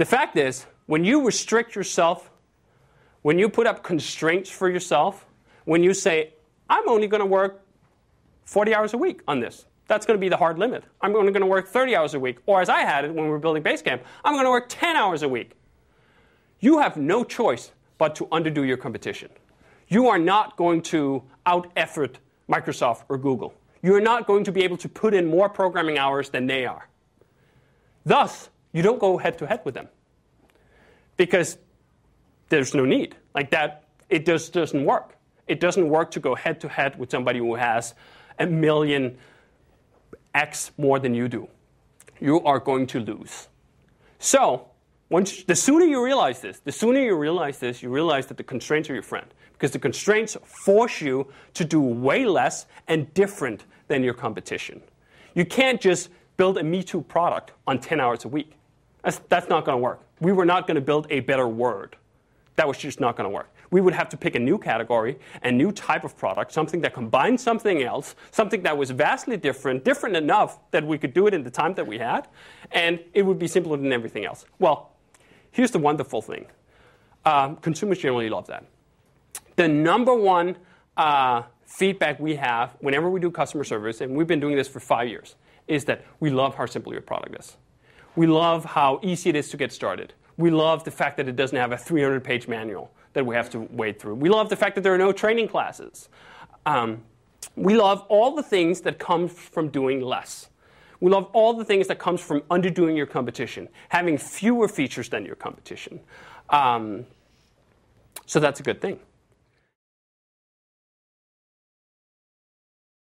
The fact is, when you restrict yourself, when you put up constraints for yourself, when you say, I'm only going to work 40 hours a week on this, that's going to be the hard limit. I'm only going to work 30 hours a week. Or as I had it when we were building Basecamp, I'm going to work 10 hours a week. You have no choice but to underdo your competition. You are not going to out effort Microsoft or Google. You are not going to be able to put in more programming hours than they are. Thus, you don't go head to head with them because there's no need. Like that, it just doesn't work. It doesn't work to go head to head with somebody who has a million X more than you do. You are going to lose. So, once, the sooner you realize this, the sooner you realize this, you realize that the constraints are your friend because the constraints force you to do way less and different than your competition. You can't just build a Me Too product on 10 hours a week. That's, that's not going to work. We were not going to build a better word. That was just not going to work. We would have to pick a new category, a new type of product, something that combined something else, something that was vastly different, different enough that we could do it in the time that we had, and it would be simpler than everything else. Well, here's the wonderful thing um, consumers generally love that. The number one uh, feedback we have whenever we do customer service, and we've been doing this for five years, is that we love how simple your product is. We love how easy it is to get started. We love the fact that it doesn't have a 300 page manual that we have to wade through. We love the fact that there are no training classes. Um, we love all the things that come from doing less. We love all the things that comes from underdoing your competition, having fewer features than your competition. Um, so that's a good thing.